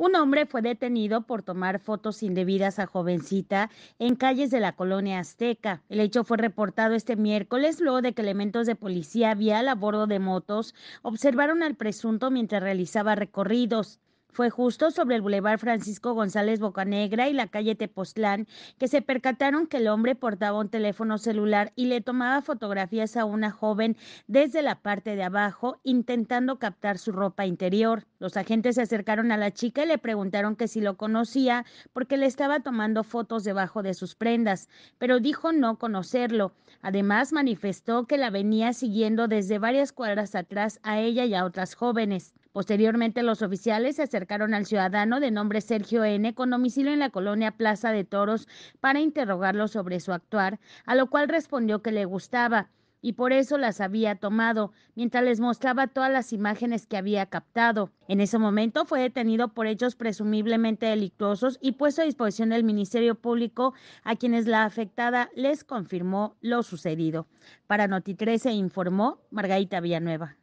Un hombre fue detenido por tomar fotos indebidas a jovencita en calles de la colonia Azteca. El hecho fue reportado este miércoles luego de que elementos de policía vial a bordo de motos observaron al presunto mientras realizaba recorridos. Fue justo sobre el bulevar Francisco González Bocanegra y la calle Tepoztlán que se percataron que el hombre portaba un teléfono celular y le tomaba fotografías a una joven desde la parte de abajo intentando captar su ropa interior. Los agentes se acercaron a la chica y le preguntaron que si lo conocía porque le estaba tomando fotos debajo de sus prendas, pero dijo no conocerlo. Además manifestó que la venía siguiendo desde varias cuadras atrás a ella y a otras jóvenes. Posteriormente, los oficiales se acercaron al ciudadano de nombre Sergio N. con domicilio en la colonia Plaza de Toros para interrogarlo sobre su actuar, a lo cual respondió que le gustaba y por eso las había tomado, mientras les mostraba todas las imágenes que había captado. En ese momento fue detenido por hechos presumiblemente delictuosos y puesto a disposición del Ministerio Público, a quienes la afectada les confirmó lo sucedido. Para Noti 13 informó Margarita Villanueva.